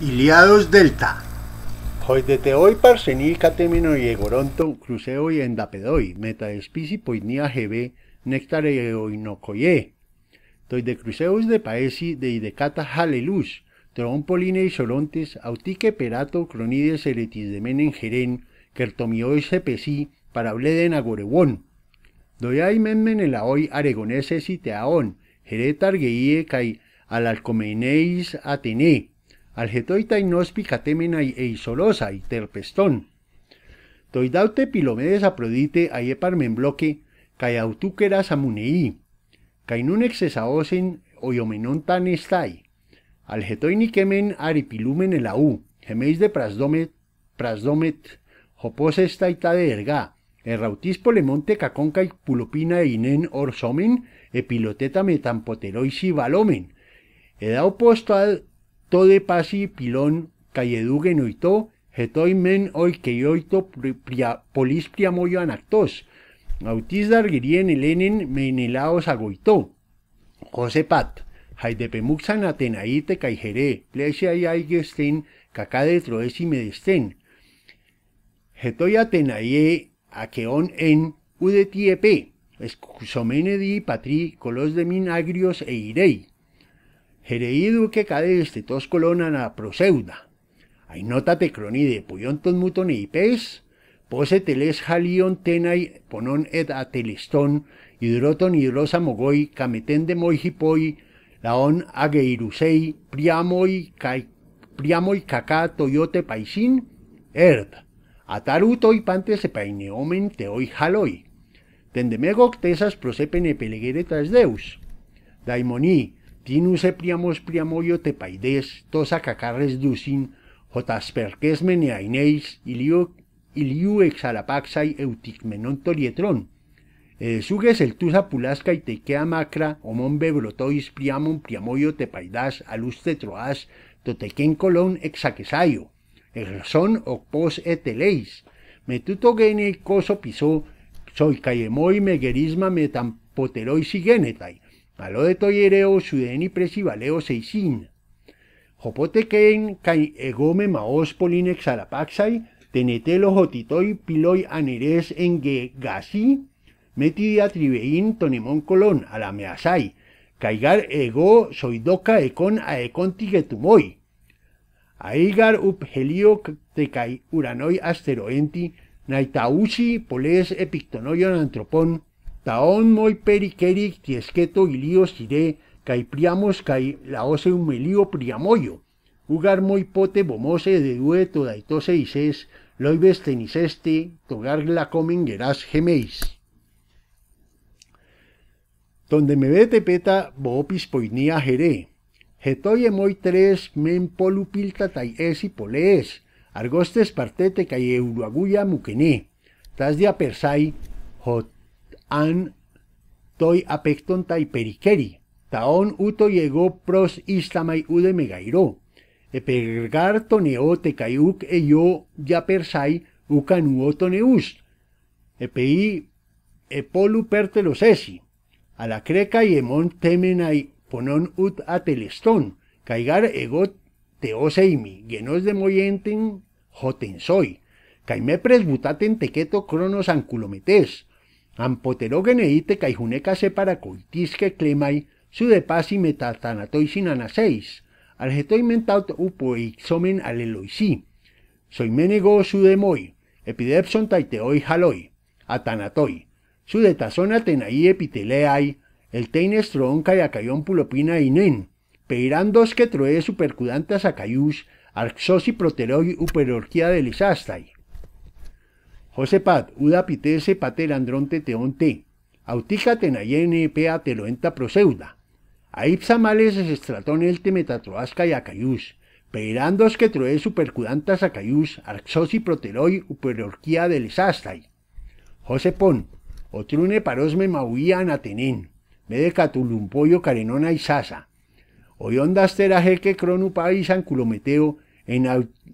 Iliados Delta. Hoy Parsenil, Catemino y Egoronto, Cruceo y Endapedoi, Metaespisi, Poinia, GB, Néctar y e Oinocoye. Toy de Cruceos de Paesi, de Idecata, Haleluz, Trompoline y Solontes, Autique, Perato, Cronides, Eretis de Menen, Gerén, y Cepesí, Parableden, Doy Doyai men el hoy Aregoneses y Teaón, Jeretar, Geie, al Alalcomeneis, Atené algetoita inóspicatemenai e isolosa y terpestón. Toidaute pilomedes aprodite aieparmen bloque, autukeras amunei, cainun exesaosen oyomenon tan estai, niquemen aripilumen el aú, gemeis de prasdomet, prasdomet, jopos estaita de erga, errautis polemonte caconca pulopina e inen orsomen, epiloteta metampoteroisi balomen, edao posto al... Tode pasi pilón cayeduge oito, getoi men hoy que yoito, polis priamoyo anactos. Autiz dargirien elenen menelaos agoito. José Pat, jaidepemuxan te caijere, plesia y ten, cacá de troes y medesten. Getoi atenaie aqueón en udetiepe, escusomene di patri colos de min agrios e irei. Jereidu que cadeste tos colonan a proseuda. te cronide, puyontos muton y pez pose teles jalion tenai ponon et atelistón, hidroton hidrosa mogoi, cameten de moijipoi, laon ageirusei, priamoi, kai, priamoi caca toyote paisin, erd, ataruto y pante se paineomen te hoy jaloi, tendemego tesas prosepene tras deus, daimoni, tinuse priamos te tepaides, tosa cacarres dusin, jotasperques meneaineis, ilio, iliu exalapaxai euticmenon tolietrón. Eh, suges el tusa pulasca y tequea macra, homombe brotois priamon priamoyo tepaidas, alus tetroas, totequen colón exaquesayo, razón o pos eteleis, metuto gene coso pisó, soy caemoy megerisma metampoterois y genetai, de su sudeni presi valeo seisin. Jopoteken kai egome maos polinex alapaxay, tenetelo jotitoi piloi aneres enge gasi, meti tribein tonemon colon alameasai, caigar ego soidoca econ aecon tigetumoi. Aigar upgelio tecai uranoi asteroenti, naitausi poles epictonoion antropón, Taón moi periqueri tiesqueto priamos iré, caipriamos cai laose melío priamoyo. Ugar moi pote bomose de dueto daitose ises, loibes teniseste, togar la comen geras gemeis. Donde me vete peta boopis poinia jeré. Getoye moi tres men polupilta tai es y polees, argostes partete cai euroaguya muquené, tas de persai hot an toi tai perikeri. Taon uto llegó pros istamai ude megairo. Epergar te caiuc e yo ya persai ucanuo Epei epolu pertelosesi. A la creca y emon temenai ponon ut atelestón. Caigar egot teoseimi, genos de moyenten joten soy. Caime presbutaten tequeto cronos anculometes. Ampoterógene se para coitisque clemai, su de paz y metatanatoi sin anaseis, argetoi mentaut xomen aleloisi. menego su moi, epidepson taiteoi haloi, atanatoi, su de tazona tenai epiteleai, el teines tronca y acayón pulopina inen, peirandos dos que troe supercudantas acayús, arxos y proteroi uperorquia delisastai. Josepat, udapitese patel andronte teonte, autica tenayene pea teloenta proseuda. Males, estratón el Metatroasca y acayús, peirandos que troe supercudantas acayús, arxos y proteroi uperorquía del José Pon, otrune parosme mauía anatenén, catulumpollo carenona y sasa. Oyondas que cronu y culometeo,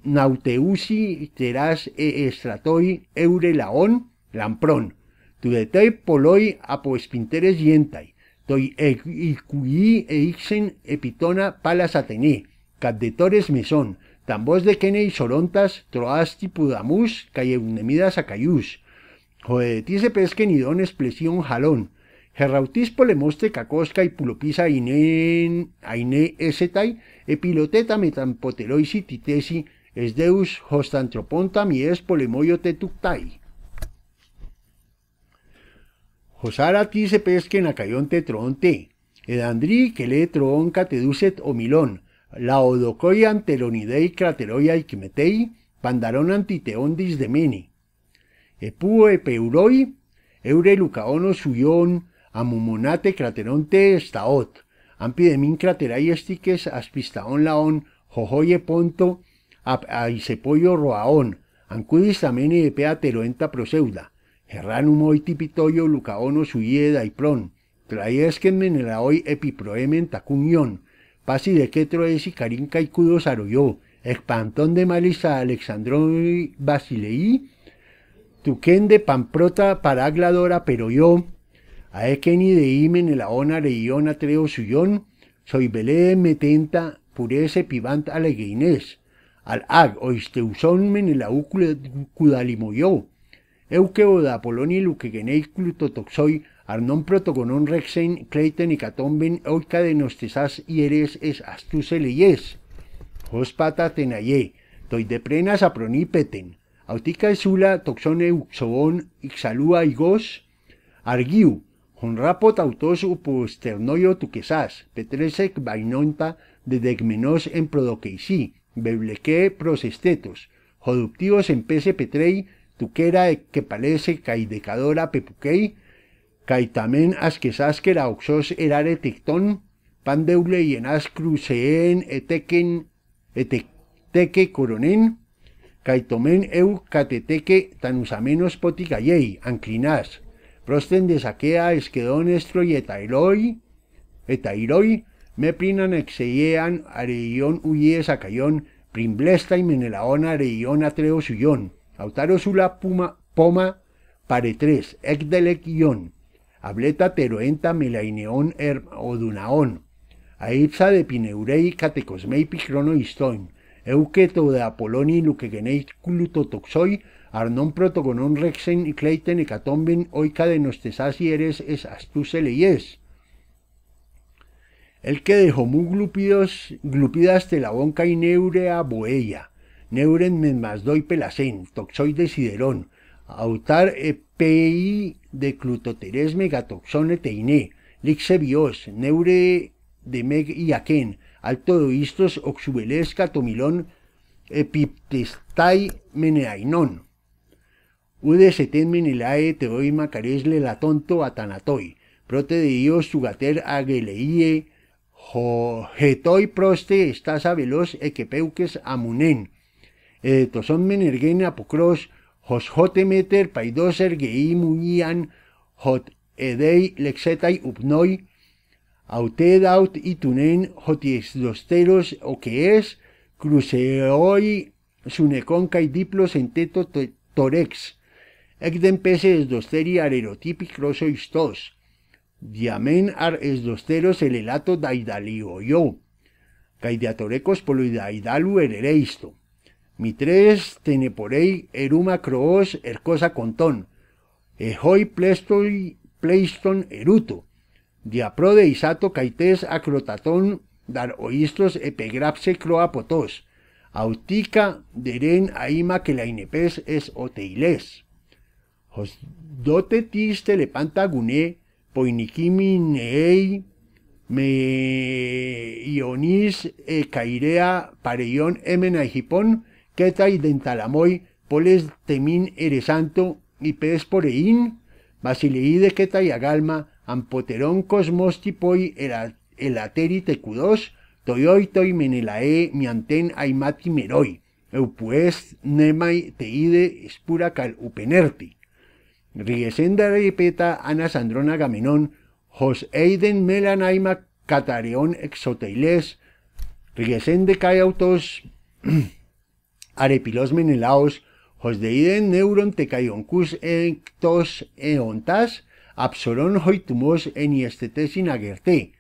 nauteusi teras eh, estratoi eure laon lampron, tudetei poloi apoespinteres yentai, toi icui eixen epitona palas ateni, cadetores mesón, tambos de kenei y sorontas, troasti pudamus, eunemidas acayus, jodetis pesquen idones plesión jalón, Herrautis polemoste cacosca y pulopisa aine, aine esetai, epiloteta metampoteloisi titesi, esdeus hostantroponta mi es polemoyo tetuctai. Josara ti se pesque en tetronte, edandri que le tronca te la odocoi antelonidei crateroia iquimetei, pandaron antiteondis de meni. Epu epeuroi, eure lucaono suyón, Amumonate crateronte estaot, ampidemin craterai estiques aspistaon laón, jojoye ponto, aisepollo roaón, ancudis amene de proseuda, Herranum hoy tipitoyo lucaono suie daipron, traesquenmen la hoy epiproemen tacunión, pasi de quetro es y saroyó, expantón de malisa alexandrón basileí, tuquén de pamprota paragladora pero yo, ni de imen elaona leión treo suyon, soy belé metenta purese pivant alegueinés, al ag oisteusón men la cudalimoyó, euqueo da poloni luquegenei totoxoi, arnón protogonón rexen cleiten y catomben oica de nostesas ieres es astuse leyes, pata tenayé, de prenas apronipeten, autica esula toxone uxobon ixalúa y argiu, con rapot autos uposternoio tuquesas, petresec vainonta de degmenos en prodoqueisí, bebleque prosestetos, joductivos en pese petrei, tuquera e que parece caidecadora pepuquei, caitamen asquesásquera oxos erare tectón, pandeule y enas cruceen etequen, eteque coronen, caitomen eu cateteque tanusamenos poticayei, anclinas, Prosten de Saquea, Esquedonestro y Etairoi, Etairoi, prinan Exeiean, Areión Uyes sacayon Primblesta y Menelaona, Areión Atreo Suyón, autarosula Puma, Poma, Paretres, tres, Ableta Teroenta, Melaineón er, odunaon, Aipsa de Pineurei, Catecosmei Picrono Istoin, Euqueto de Apoloni, culuto toxoi, protagonón rexen y cleiten hecatomben oica de y eres es astuseleyes. leyes. El que dejó muy de la telabonca y neurea boella, neuren doy pelacén, toxoides siderón, autar epei de clutoteres megatoxone teiné, lixebios, neure de meg y alto doistos oxubeles catomilon epiptestai meneainón el lae te hoy macaresle la tonto atanatoi, prote de Dios sugater ageleie, jojetoi proste estasa veloz ekepeuques amunen, eh, toson menergen apocros, meter paidoser gei muian, hot edei lexetai upnoi, autedaut itunen hotiesdosteros o que es, cruceoi sunecon diplos en teto torex, peses dosteri arerotipi crozoistos. Diamen ar esdosteros el daidalio yo. Caidia erereisto. Mitres teneporei eruma croos ercosa contón. Ehoi plestoy pleiston eruto. Dia isato caites acrotatón dar oistos epegrafse croapotos. Autica deren aima que la inepes es oteiles dote pues, tiste lepantagune, poinikimin pues, ei, me ionis e eh, cairea pareion emena hipón, queta poles temin eresanto, y pes poreín, basileide queta agalma, ampoteron cosmos tipoi elateri tecudos, toyoitoi menelae mianten aimati meroi, eupues nemai teide espura cal upenerti de Repeta Ana Sandrona Gaminón, Jos Eiden Melanaima exoteiles, riesen de caiautos Arepilos Menelaos, deiden Neuron tecaioncus Ectos Eontas, Absorón Hoitumos Eniestetes Inaguerte,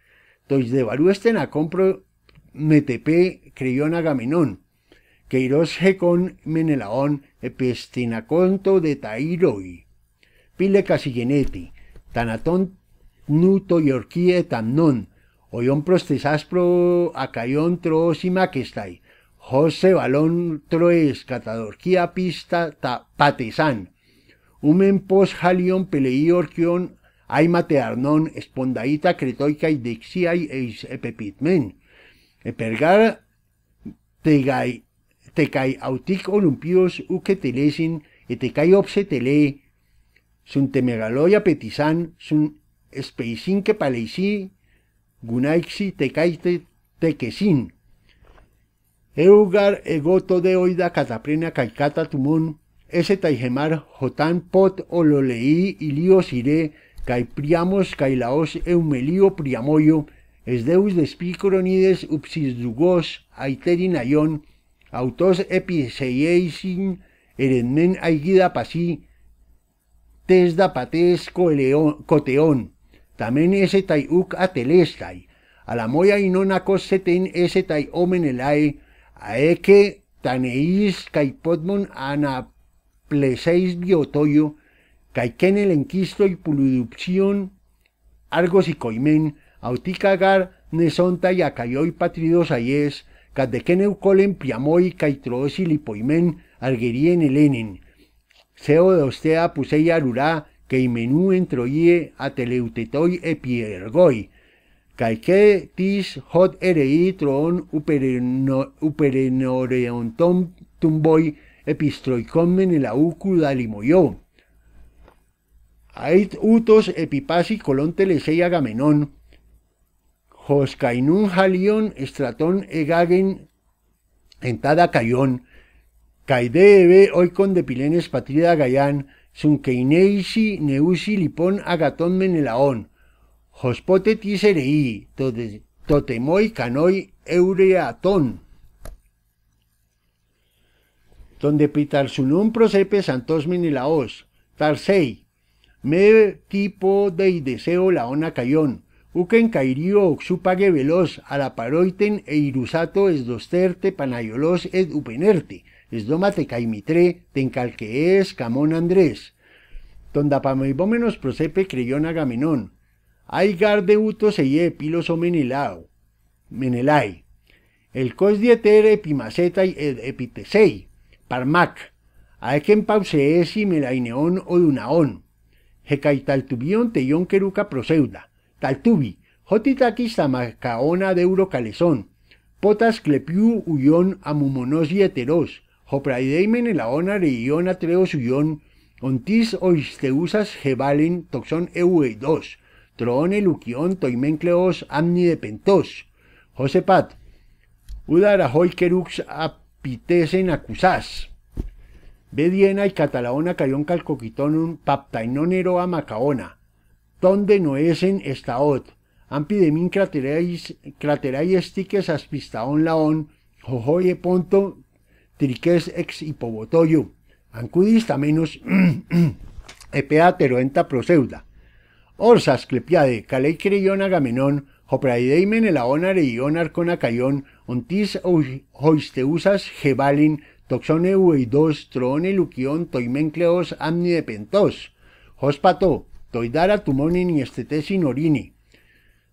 Tois de Baruesten a Compro Metepe Creyón Agamenón, Queiros Hecon Menelaón Epestinaconto de Tairoi. Κασιγενέτη, συγενέτη, τανατόν νου το Ιορκίε ο οιόν προς τις άσπρο ακαϊόν τροός μακεσταί, χώσε βαλόν τροές καταδορκία πίστα τα πατεσάν, ούμεν πως χαλιόν πελεί ορκιόν άιματε αρνόν τα κρετόικα η δεξία εις επεπιτμέν, επεργάρ τεκαί αυτικ ολουμπίος ουκε τελέσιν, ετεκαί όψε τελέει Suntemegaloya petisan, Sun Espeicín te Gunaixi Tecaite Tequesín. Eugar egoto de oida cataprena caicata tumón, ese taijemar jotán pot ololeí y kai iré, caipriamos cailaos eumelio priamoyo, esdeus Upsis dugos, aiterin aion, autos episeieisin erenmen aigida pasi, tesda patés coteón, también ese taiuk uc atelestai, a la moya y non acoseten ese tai A aeque taneis caipotmon anapleseis biotoyo, caiquen el enquisto y puludupción, argos y coimen, auticagar nesonta y acayoi patridos ayes, cadequen eucolen piamoy kai y lipoimen, alguerien elenen, Seo ostea pusei arurá, que imenú entroie a teleutetoi epiergoi. Caique tis hot erei troon upereno, uperenoreontom tumboi epistroicomen el aucu dalimoyo. Ait utos epipasi colón telesei hos kainun halion estratón egagen entada cayón hoy hoy de Pilenes Patria sunque Sunkeineisi Neusi lipon Agatón Menelaón, Jospote Tisereí, Totemoi Canoi Eureatón. Donde Pitarsunón Prosepe Santos Menelaos, Tarsei, Me tipo de deseo Laona Cayón, Uken cairío Oxupague Veloz, paroiten e Irusato Esdosterte Panayolos Ed Upenerte, esdómate caimitré, es camón andrés. Tondapamoibómenos prosepe creyón agamenón. gar de uto seye pilos o menelao. Menelai. El cos dieter epimaceta ed epitesei. Parmac. Aequen pausee y melaineón o dunaón. taltubión teión queruca proseuda. Taltubi. Jotitaquis tamacaona deuro calezón. Potas clepiu huyón amumonos y heteros. Hopradeimen elabona reion atreos guión, ontis oisteusas toxon toxón eueidos, troone luquión toimencleos amni de pentos. Josepat, a kerux apitesen acusás. Bediena y Catalaona cayón calcoquitonum paptainonero a macaona, donde no esen estaot, ampidemin craterais, craterais tiques aspistaon laón, jojoye ponto triques ex hipobotoiu, ancudis tamenus epea enta proseuda. Orsa clepiade, calei creion agamenón, hopraideimen elaonar con acayon, ontis hoisteusas gebalin, toxone ueidos, troone luquion, toimencleos amni pentos. Hospato, toidara tumonin y estetesin orini.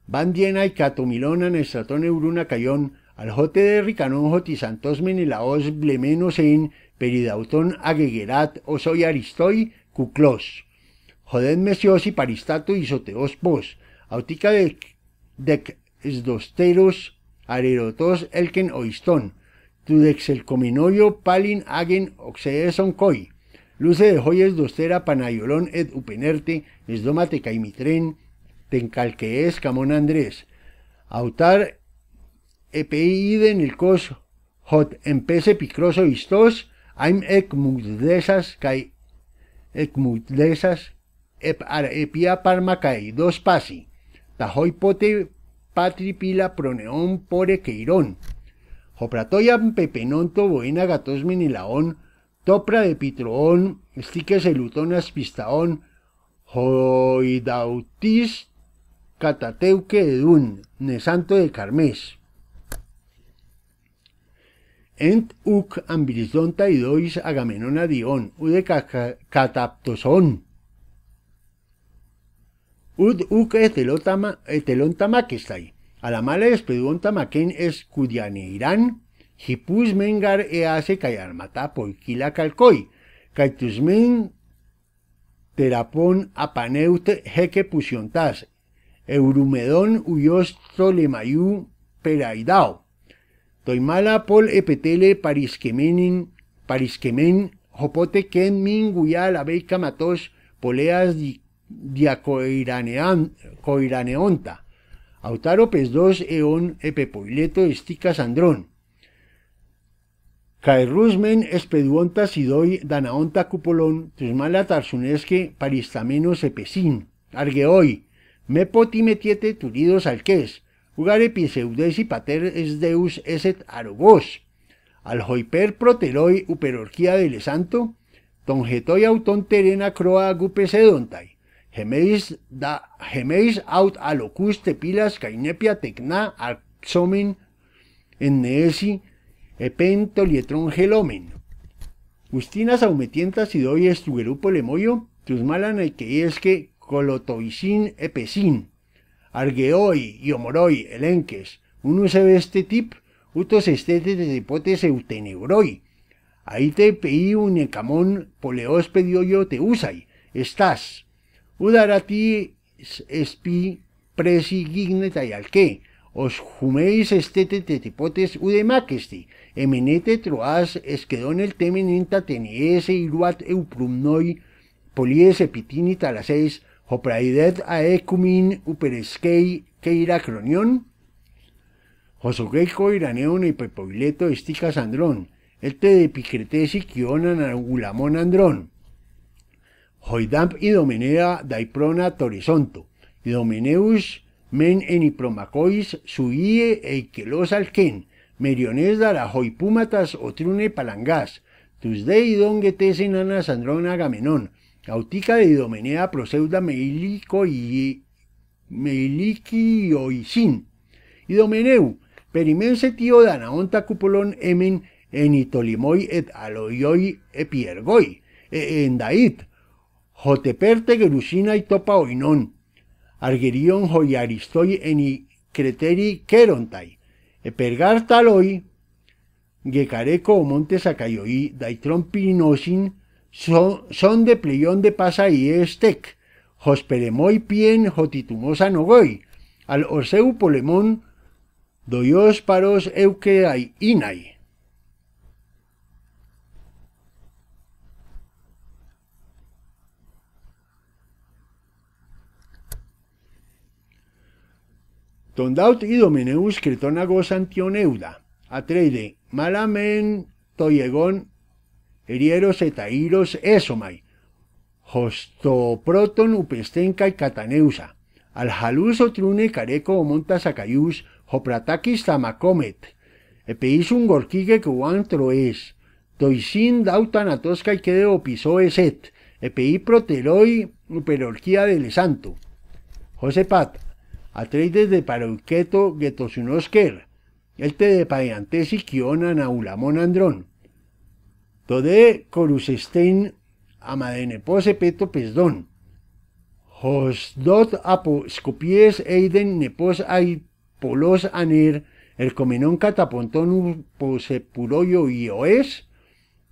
Van diena y catomilona cayón, al jote de Ricanón jotisantos y menelaos blemenos en Peridautón Agueguerat Aristoy Cuclos. Joded Mesios y Paristato y Pos. Autica de dec arerotos elken oistón. tu el palin agen oxeeson coi. Luce de joyes dostera panayolón ed upenerte caimitren es camón andrés. Autar el cos hot pese picroso istos, aim ecmudesas cae ecmudesas ep ar epia parma cae dos pasi, tajoy patri pila proneón pore queirón. Jopratoyan pepenonto boina gatos menilaón, topra de pitroón, stiques elutonas pistaón, joidautis catateuque ne santo de carmes. Ent uc ambrisdonta idois agamenona dion, ude cataptosón. Ud uc la tamakestai, alamale espedon es hipusmengar hipus mengar ease cayarmata poikila calcoi, caitusmen terapon apaneute jeque pusiontas, eurumedón uyos tolemayú peraidao. Toimala pol epetele parisquemenin, parisquemen, jopote ken min guyal matos, poleas di, diacoiraneonta. Autaro pes dos eon epepoileto estica sandrón. Caerrusmen espeduonta sidoi danaonta cupolón, tusmala tarsunesque paristamenos epecín, me poti tiete turidos alques, jugare pinseudesi pater es deus eset arogos, al hoiper proteroi uperorquía de santo, tongetoi auton terena croa gupesedontai gemeis, da, gemeis aut alocus pilas cainepia tecna axomen en neesi lietron gelomen. Ustinas aumetientas y doy grupo lemoyo, tus malan que es que colotoisin Argeoi y Omoroi elenques, unus este tip, utos estetes de hipotes euteneuroi. Ahí te peí un ecamón yo te usai, estás. Udarati espi presi gigneta y que os jumeis estete de udemakesti, emenete troas esquedón el temeninta teniese iruat euprumnoi, poliese pitini seis. Hopraidet aecumin upereskei keira cronion? Josuqueico iraneon y pepoileto esticas andrón. Este de picretes y quionan angulamón andrón. Hoidamp idomenea daiprona torizonto, idomeneus men men enipromacois suie eikelos alquen. Meriones o trune palangás. Tus deidongetes enanas andrón agamenón Cautica de Idomenea, Proseuda, Meilico y Meiliki Idomeneu, perimense tío de Anaonta cupolón emen itolimoi et aloioi epiergoi, e, endait, joteperte gerusina y topa oinon, argerion joyaristoi creteri querontai, epergar taloi, gecareco o montes acayoi, Daitron son, de pleión de pasa y estec, josperemoi pien jotitumosa nogoi, al oseu polemón doyos paros euque inai. Tondaut idomeneus cretonago santioneuda, atreide, malamen toiegon herieros etairos esomai, hostoproton upestenca y cataneusa, aljalus trune careco o monta sacayus, hopratakis tamacomet, Epeís un gorquigue cuan dauta toisin dautan atosca y quede opiso eset, epeí proteroi uperorquía del santo. José Pat, atreides de paroqueto getosunosquer, el te de paeantes y quiona naulamón andrón, Tode amadene, pose peto pesdón. Hosdot apo scopies eiden nepos ai polos aner el comenón catapontón posepuroyo y oes,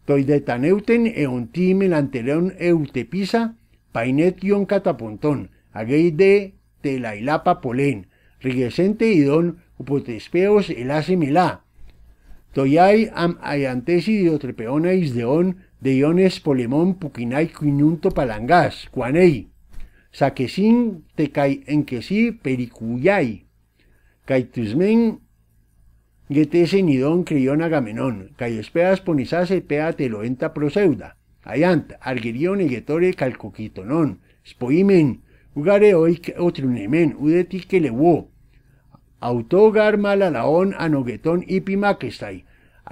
toidetaneuten eonti melantelón eutepisa, painetion catapontón, agei de telailapa polen, rigesente idón upotespeos elasimila. Toyai am ayantesi diotrepeonais deón de iones polemón pukinai quinunto palangás, cuanei, saquesin tecai enquesi pericuyai, caitusmen getese nidón crión agamenón, cayespeas ponisase pea teloenta proseuda, ayant, argerión egetore calcoquitonón, spoimen, ugare oic Ude udeti que autogarmalalaón anoguetón y a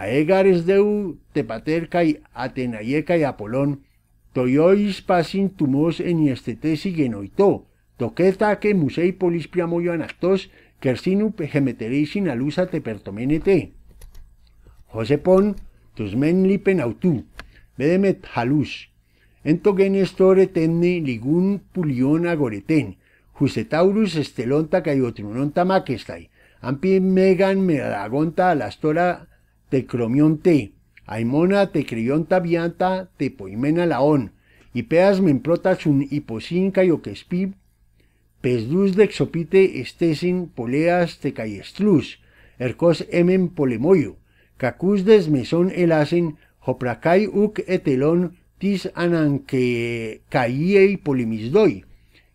aegares deu y atenayeca y apolón, toyois pasin tumos en estetesi genoitó, toqueta que musei polis piamoyoanactos, kersinup te alusa tepertomenete. Josepon, tus lipen autú, vedemet halus, en estore ligun pulión agoreten, Jusetaurus estelonta caiotrinonta maquestai, Ampie megan melagonta alastora te aimona tecrionta vianta tepoimena laón, y peas memprotas un hiposin caiocespi, pesdus dexopite estesin poleas te cayestlus. ercos emen polemoyo, cacus desmesón elasen, hopracai uc etelon tis ananque caiei polimisdoi,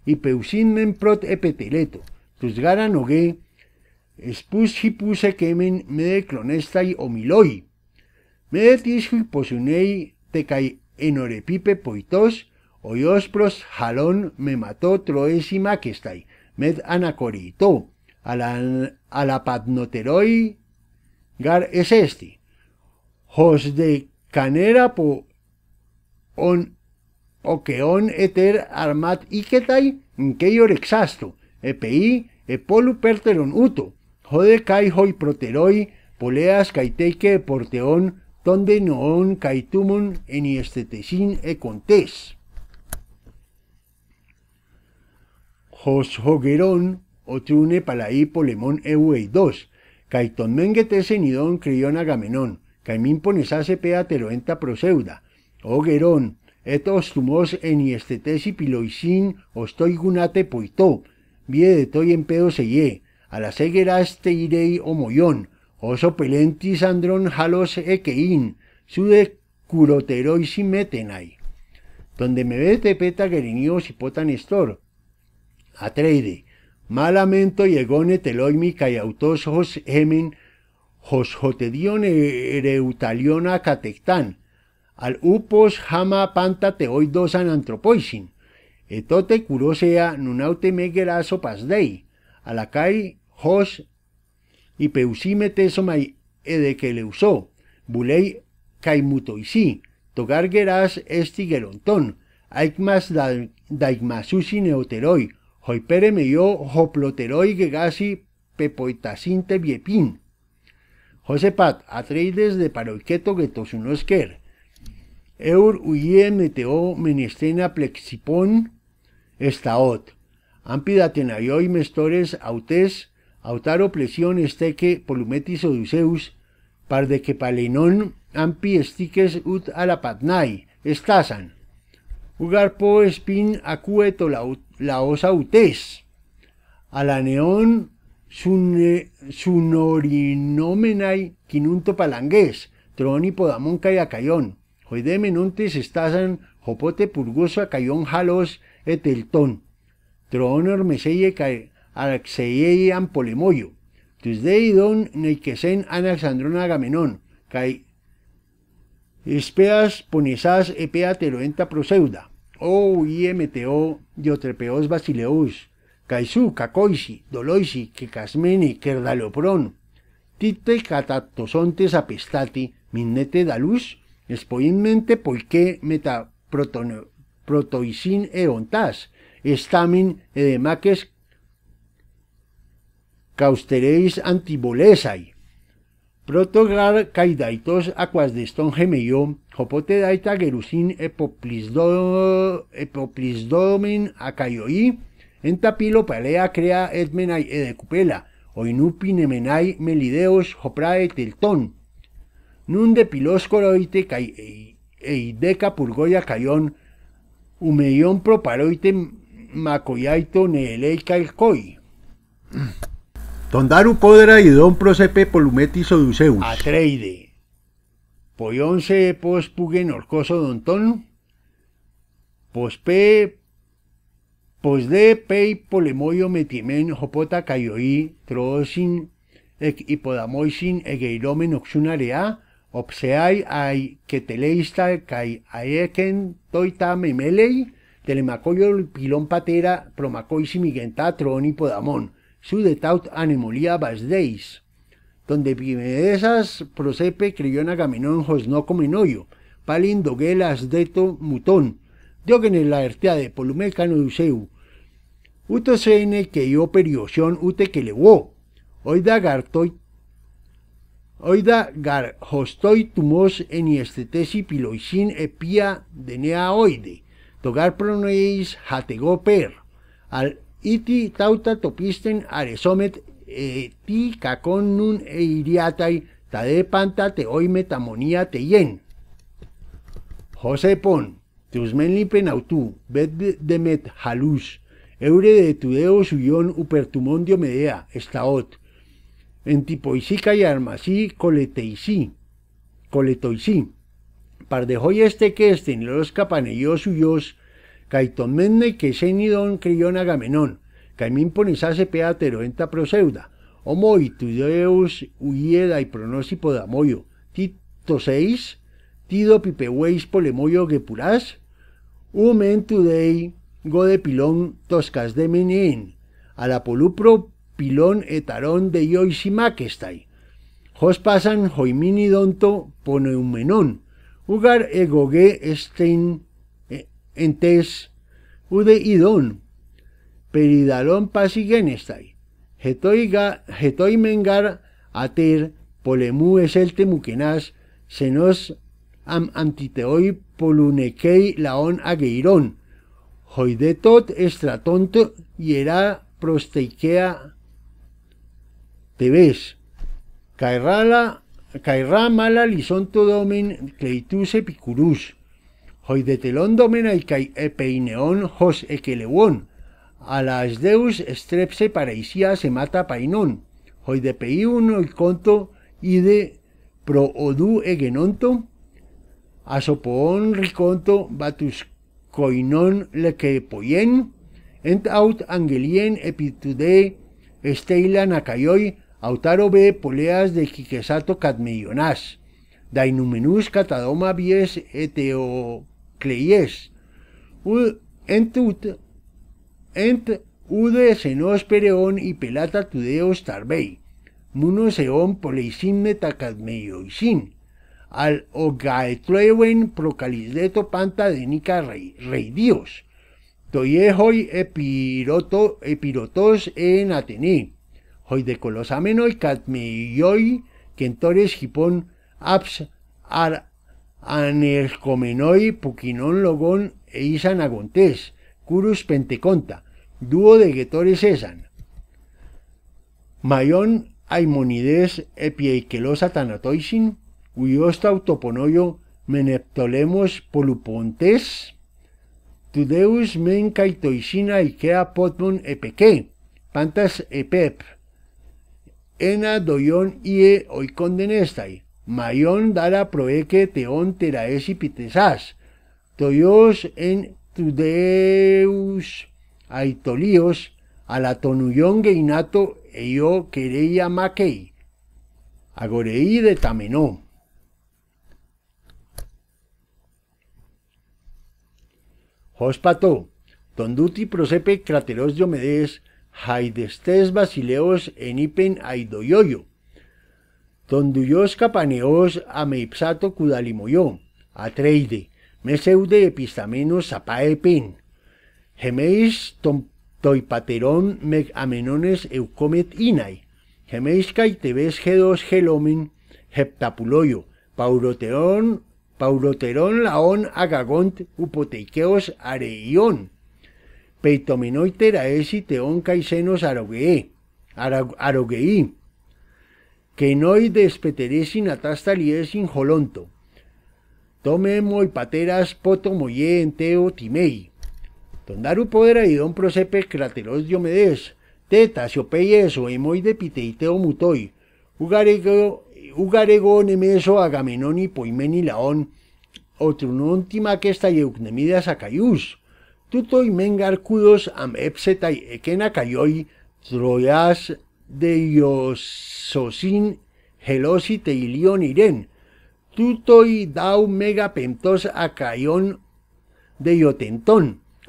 y peusin men prot epeteleto, tus gara nogue, espus hipuse kemen mede clonestai omiloi, mede tis hui posunei te cae enorepipe poitos, pros jalón me mató troésima que maquestai, med anacorito, ala la padnoteroi gar es esti, jos de canera po on okeon eter armat iketai keior exasto, epi, polu perteron uto, jode kai hoi proteroi, poleas kaiteike porteón, donde noón kaitumon e contes. Jos hoguerón, otune palaí polemón euei dos, kaiton mengete senidón crión agamenón, caimin ponesase peateroenta proseuda, hoguerón, et ostumos y piloicin gunate poitó, vie de toy en pedo seye, a la te irei omoyón, oso pelentis andrón jalos equeín, sude curoteroisi metenai. Donde me te peta gerinios y potan estor. Atreide, malamento llegone y autos hos hemen, hos jotedion ereutaliona catectán, al upos jama panta dosan antropoisin, etote curosea nunaute megeraso pasdei, alacai jos y que le usó bulei caimutoisí, togar geras esti aikmas daigmasusi neoteroi, hoipere meio hoploteroi gegasi pepoitasinte viepin. Josepat, atreides de paroiqueto getosunosker, eur uye meteo menestena plexipon estaot. tenaioi mestores autes, autaro plesion esteque polumetis oduseus, par que palenon ampi estiques ut alapatnai, estasan. Ugarpo espin acueto laos autes. Alaneon sune, sunorinomenai quinunto palangues, troni podamon y Oideme estás en jopote purgoso a cayón jalos eteltón. Tronor meseye araxeyei polemoyo, Tusdei don neikesen anaxandrón agamenón. Cay espeas ponesas epea teroenta proseuda. O oh, IMTO, yotrepeos basileus. su cacoisi, doloisi, casmeni, kerdalopron, Tite catatosontes apestati, minnete da luz porque poique e ontas, estamin edemaques caustereis antibolesai. Protogar caidaitos aquas de eston gemeyo, jopote daita gerusin epoplisdomen acayoi, entapilo palea crea etmenai edecupela, oinupinemenai melideos joprae teltón, nun piloscoroite e eideca purgoya cayón, humeión proparoite macoyaito neeleica coi. Don Daru Podra y Don Prosepe Polumetis Oduceus. Atreide. se pos puguen orcoso Don Ton. Pospe. Posde pei polemoyo metimen jopota cayoí troosin ec hipodamoisin egeiromen oxunarea obseai ai que teleista kai aeken toita memelei, telemacoyo pilón patera, promacoy migenta su de sudetaut anemolia basdeis, donde Pimedesas prosepe creyó en Agamenón josno comenoyo, gelas deto mutón, diógenes la de polumecano uto utosene que yo periosión ute que levó, hoy dagartoi Oida gar hostoi tumos en estetesi piloisin epia denea oide, togar proneis per al iti tauta topisten aresomet eti cacon nun eiriatai tade panta te hoy metamonía yen José Pon, teusmen lipen autú, de demet halus, eure de tudeo suyón upertumondio medea, estaot, en tipo y Armasí, par de Pardejoy este que estén los capanellos suyos, menne que senidón crión agamenón, Caimín ponisase peatero enta proseuda, Homo deus huyeda y pronóstipo de amoyo, Tito seis, Tido pipeweis polemoyo gepurás, Umen go de pilón toscas de menín a la polupro pilón etarón de yoiximaquestai. Jos pasan un poneumenón. Ugar egoge estein e, entes ude idón. Peridalón pasigenestai. Getoi mengar ater polemu es el se senos am antiteoi polunequei laón de tot estratonto y era prosteiquea ves. Caerrala, mala Lisonto Domen, hoy de telón Domena y Peineón Jos león a las Deus estrepse semata se mata Painón, peiuno y Conto Ide Proodu Egenonto, Asopoón Riconto batus que poyen. Ent Out Angelien Epitude Esteila Nacayoi, Autaro ve Poleas de Quiquesato Cadmillonás, Dainumenus Catadoma vies Eteocleies, Ent, ent Ude Senos pereon y Pelata Tudeos tarbei, Muno seon Poleisimne Tacadmeioisin, Al Ogaetrueven Procalisdeto Panta de Nica Rey, Dios Dios, Epiroto, Epirotos en Atene, hoy de colosameno que en quentores, hipón, abs, ar, anercomenoi, puquinón, logón, e isan agontés, curus penteconta, dúo de guetores esan. Maión aimonides epieikelosa tanatoisin, huiosta autoponoyo meneptolemos polupontes, tudeus men caitoisina ikea potmon epeke, pantas epep, ena doyon ie oikondenestai, mayon dara proeque teón y pitesas, toyos en tudeus aitolíos, alatonuyón geinato eio quereia maquei, agoreí de tamenó. hospato tonduti prosepe crateros diomedes, Haidestes basileos en enipen aidoyoyo, Tonduyos capaneos ameipsato cudalimoyo, atreide, meseude epistamenos apae pen. Gemeis toipaterón me amenones eucomet inai. Gemeis caitebes gedos gelomen heptapuloyo, pauroteón, pauroterón laón agagont upoteikeos areion peitominoi teón caicenos arogei, arogueí, que noi despeteresin sin jolonto, tome y pateras poto moye teo timei, tondaru podera y don prosepe crateros diomedes, teta siopeyeso emoi de piteiteo mutoi, ugarego, ugarego nemeso agamenoni poimeni laón, y que esta eucnemidas sacayús tutoi mengarcudos am epsetai ekenakayoi troyas deiososin gelosi ilion iren, tutoi dau megapemtos de deiotenton,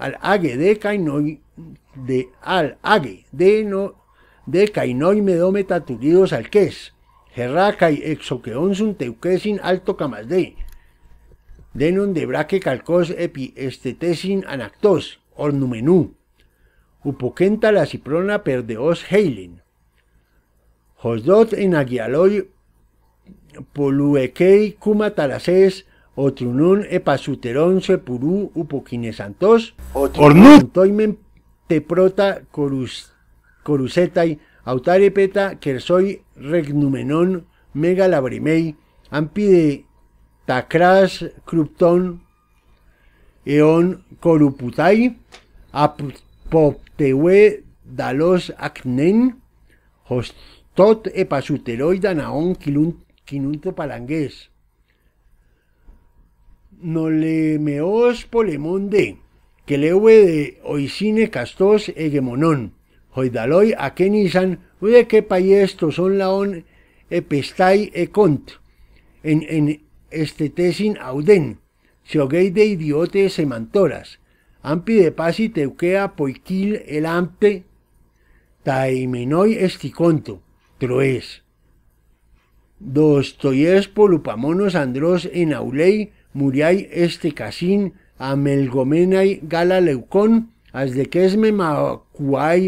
al age de cainoi de al age de no de cainoi medome taturidos exoqueon sun teuquesin alto de denun de braque calcos epi estetesin anactos, ornumenú, upoquenta la ciprona perdeos heilin. Josdot en aguialoi poluequei kuma talases otrunun epasuterón sepurú upoquinesantos te prota corus, corusetai autarepeta quersoi regnumenon megalabrimei ampide Tacras krupton Eon Coruputai, Apoptewe Dalos Acnen, Hostot Epasuteroi palangues Quinunto le Nolemeos POLEMONDE, de Kelewe de Oisine Castos egemonon, Hoidaloi Akenisan, Ude que estos son laon Epestai PESTAI en, en este tesin auden, xioguei de idiotes e mantoras, ampi de pasi teuquea poiquil el ampe, taimenoi esticonto, troes. toyes polupamonos andros en aulei, muriai este casin, amelgomenai gala leucón, as de quesme macuai,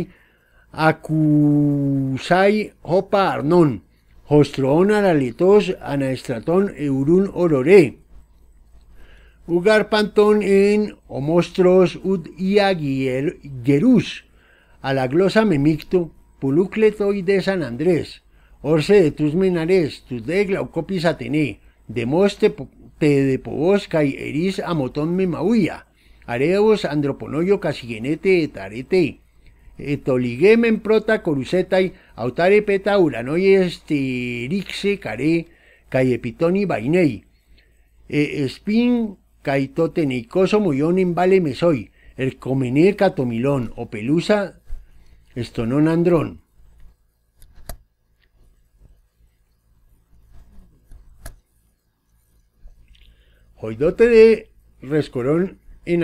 acusai hopa arnón la aralitos anaestratón eurún ororé. Ugar pantón en omostros ut Gerús, A la glosa memicto, y de San Andrés. Orce de tus menares, tus de glaucopis atené. Demoste te de pobosca y eris amotón memauía. Areos androponoyo casigenete etarete eto prota corusetai autare peta uranoies y care kai epitoni vainei. E, espin kai moion muyonin vale mesoi, el comené catomilón o pelusa estonón andrón. Hoidote de rescorón en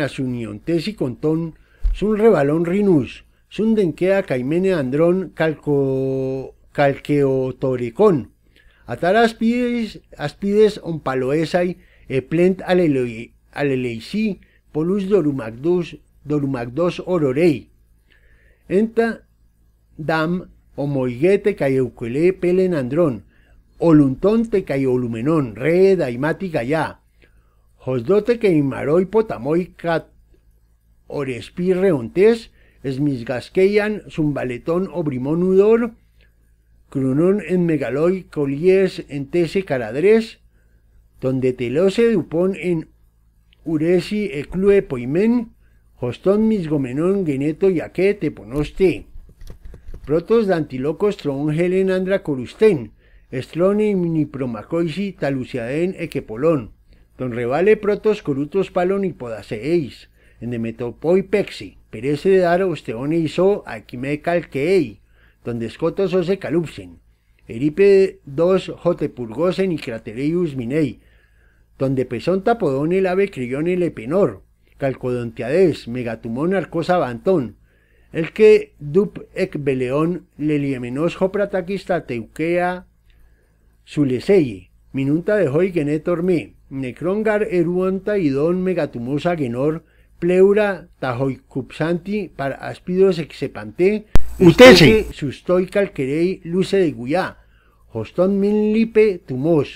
tesi contón, es rebalón rinús, denquea Caimene Andrón Calco, Calqueotoricón. Atar aspides, on paloesai e plent plent aleleisi, polus dorumagdus, dorumagdos ororei. Enta dam cae cayeuquele pelen andrón, oluntonte cayolumenón, re daimati ya, Josdote que potamoi cat orespirre es esmisgasqueian, zumbaletón, obrimón, udor, crunón, en megaloi, colies, tese caladres, donde telose, dupon en uresi, clue, poimen, hostón, misgomenón, que te teponoste, protos, dantilocos, tron, helen, andra, corustén, estrone, minipromacoisi, taluciaden, quepolón. don revale, protos, corutos, palón y podaseéis, en demetopoi, pexi, perece de dar osteón hizo aquí me calqueei, donde escotos se calupsen, eripe dos jotepurgosen y cratereius minei, donde pesón tapodón el ave crión el epenor, calcodontiades, megatumón arcosa bantón, el que dup ec beleón le liemenos joprataquista teuquea minunta de hoy genetorme, necrongar eruonta y don megatumosa genor, pleura cupsanti para aspidos exepanté, utese sustoi calquerei luce de guyá, hoston min lipe tumos,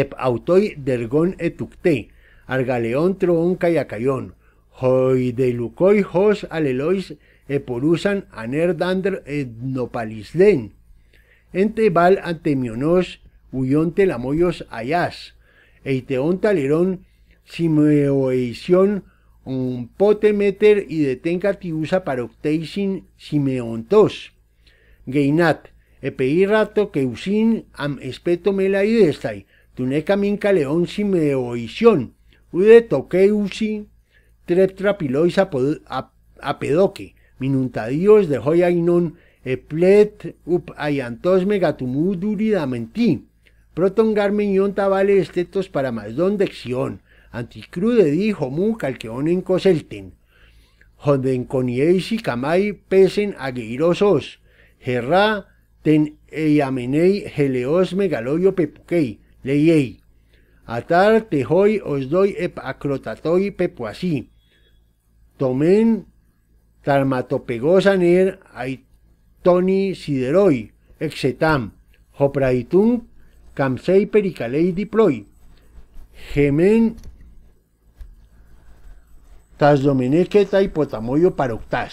ep autoi dergón etucté, argaleón troón cayacayón, hoi de lucoi hos alelois eporusan aner dander etnopalisden, ente val antemionos, huyonte lamoyos ayas, eiteón talerón, simeoeición, un meter y para parocteisin simeontos. Geinat, que usin am espeto melaidestai, tunecamin león simeoición. ude usi a apedoque, minuntadios de e plet up ayantos megatumuduri damenti, protongar meñón tabales estetos para más don anticrude di que calqueonen coselten. Jonden y camai pesen agueirosos, gerra ten eiamenei geleos megaloyo pepuquei, leyei. Atar hoy os doy ep acrotatoi pepuasí. Tomen tarmatopegosaner aitoni sideroi, exetam, hopraitun camsei pericalei diploi. Gemen Tas Δομινίκε paroctas Toyon paroctas.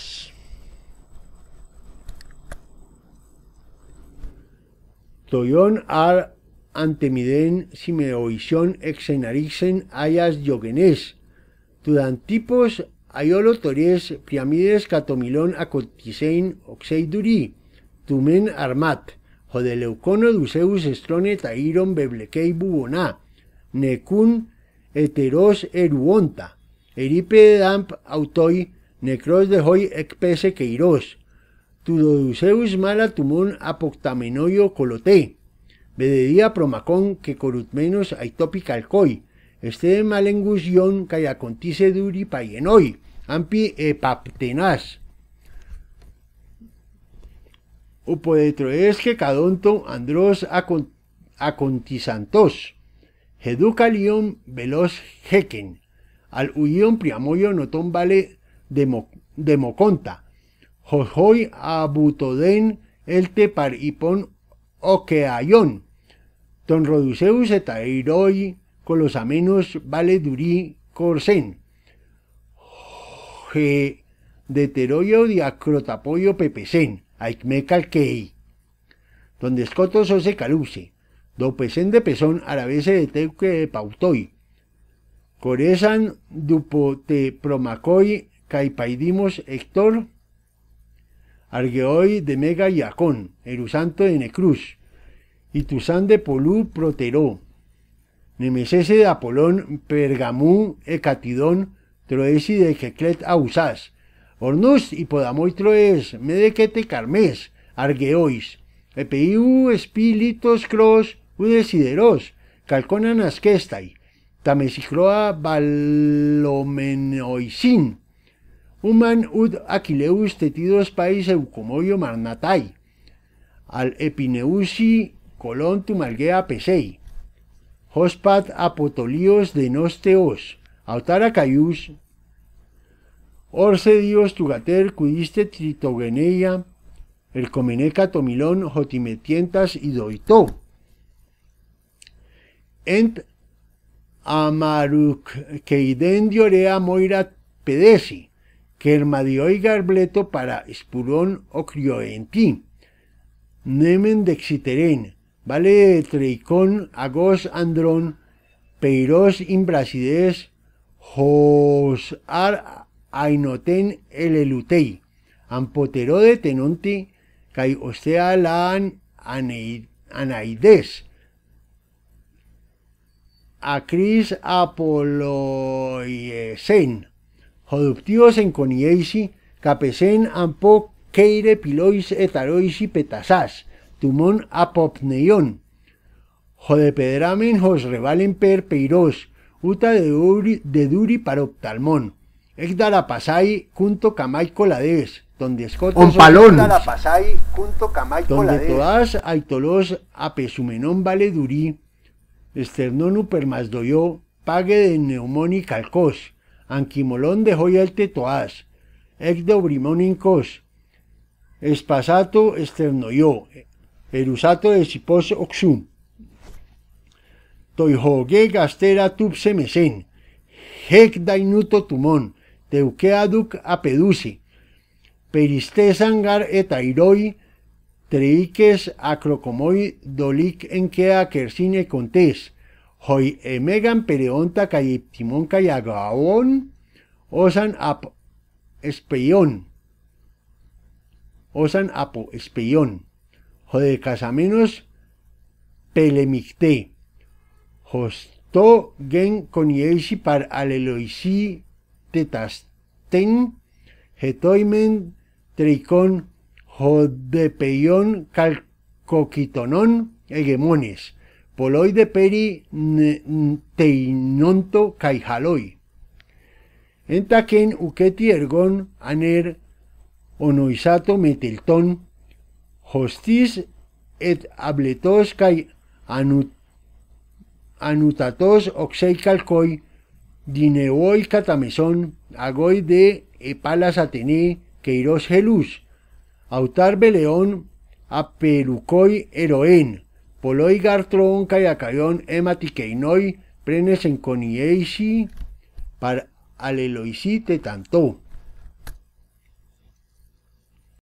Το ar αρ antemiden simeoisión exenarixen hayas diogenes, tudantipos ayolo tores priamides catomilón acotisein oxeiduri, tumen armat, jodeleucono duceus estrone tairon beblequei buboná, necun heteros eruonta, Eripe damp autoi, necros de hoy ecpese queiros. Tudoduseus mala tumón apoctamenoio colote. Bededía promacón que corutmenos aitopi calcoi. Este malengus ion cayacontice duri payenoi. Ampi es que cadonto andros acontisantos. Geducalion veloz heken al huyón Priamoyo Notón Vale de, Mo, de Moconta, Jojoy Abutodén Elte Paripón Oqueayón, Don Roduceus los Colosamenos Vale Durí Corsen, Je de Teroyo Diacrotapoyo Pepecén, donde Don Escotos se Caluce, Dopecén de Pezón Arabese de Teuque de Pautoy, Coresan promacoi caipaidimos Héctor argeoi de mega yacón, erusanto de necruz, y tusan de polú proteró, nemesese de apolón pergamú ecatidón troesi de jeclet ausás, ornus y podamoi troes, medequete carmes, argeois, epeiu Espilitos u desideros calconan asquestai, Tamesicloa balomenoisin. Human ut aquileus tetidos pais eucomoio marnatai. Al epineusi colon tumalgea pesei. Hospat apotolios de nosteos. Autara caius. orcedios dios tugater cudiste tritogeneia. El comeneca tomilón jotimetientas y Ent amaruk keiden diorea moira pedesi, kermadioi garbleto para espurón o ti. Nemen dexiteren, vale de treicón agos andrón, peiros imbrasides, jos ar ainoten elelutei, ampotero de tenonti, kai ostea laan anaides, a Chris Apoloiesen, joductivos en Conieisi, capesen ampo queire pilois etaroisi petasas, tumón apopneion, jodepedramen jos revalen per peiros, uta de duri, de duri para optalmón, pasai junto camai colades, donde escotas palón, junto apesumenón vale duri, per más doyó, pague de neumón y calcos, anquimolón de joya el tetoás, ex de obrimón incos, espasato esternoyó, erusato de cipós oxum, toijogue gastera tupse mesén, hec dainuto tumón, duc apeduce, peristesangar etairoi, triiques acrocomoi dolic enquea quercine contes, hoy emegan pereonta caiptimonca y osan ap espion, osan apo espeion, jode casamenos pelemicté, hosto gen coniesi par aleloisi tetasten, getoimen tricón jodepeion calcoquitonón hegemones, poloi de peri teinonto caijaloi. En taquen uqueti ergon, aner onoisato metelton, hostis et abletos cai anut anutatos oxei calcoi, dineoi catamesón, agoi de epalas atene, queiros gelus, autar a Perucoy heroen, poloi gartrón cayacayón Keinoi prenes en conieishi, para aleloisite tanto.